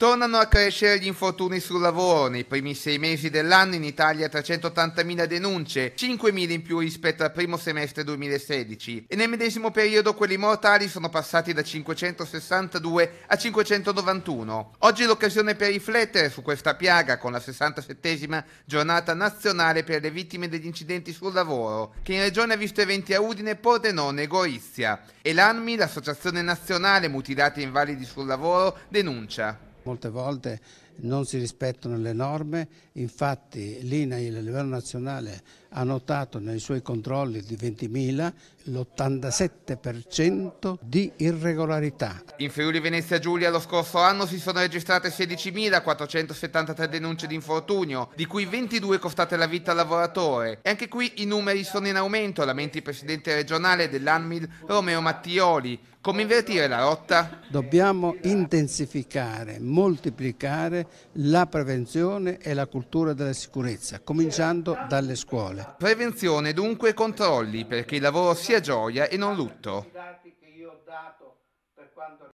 Tornano a crescere gli infortuni sul lavoro. Nei primi sei mesi dell'anno in Italia 380.000 denunce, 5.000 in più rispetto al primo semestre 2016 e nel medesimo periodo quelli mortali sono passati da 562 a 591. Oggi è l'occasione per riflettere su questa piaga con la 67 giornata nazionale per le vittime degli incidenti sul lavoro, che in regione ha visto eventi a Udine, Pordenone e Gorizia. E l'ANMI, l'Associazione Nazionale Mutilati e Invalidi sul Lavoro, denuncia. Molte volte non si rispettano le norme, infatti l'INAIL a livello nazionale ha notato nei suoi controlli di 20.000 l'87% di irregolarità. In Friuli Venezia Giulia lo scorso anno si sono registrate 16.473 denunce di infortunio, di cui 22 costate la vita al lavoratore. E anche qui i numeri sono in aumento, lamenti il presidente regionale dell'ANMIL Romeo Mattioli. Come invertire la rotta? Dobbiamo intensificare, moltiplicare la prevenzione e la cultura della sicurezza, cominciando dalle scuole. Prevenzione dunque e controlli perché il lavoro sia gioia e non lutto.